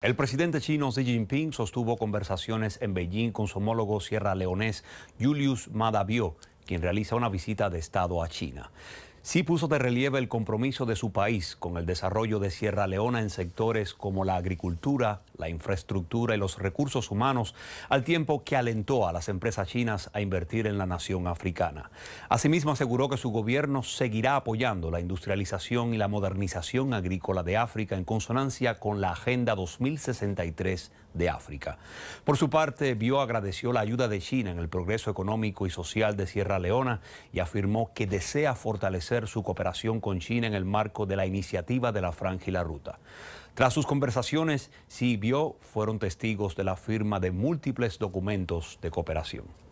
El presidente chino Xi Jinping sostuvo conversaciones en Beijing con su homólogo sierra leonés Julius Madabio, quien realiza una visita de Estado a China sí puso de relieve el compromiso de su país con el desarrollo de Sierra Leona en sectores como la agricultura, la infraestructura y los recursos humanos, al tiempo que alentó a las empresas chinas a invertir en la nación africana. Asimismo, aseguró que su gobierno seguirá apoyando la industrialización y la modernización agrícola de África en consonancia con la Agenda 2063 de África. Por su parte, Bio agradeció la ayuda de China en el progreso económico y social de Sierra Leona y afirmó que desea fortalecer su cooperación con China en el marco de la iniciativa de la Franja y la Ruta. Tras sus conversaciones, Xi y Bio fueron testigos de la firma de múltiples documentos de cooperación.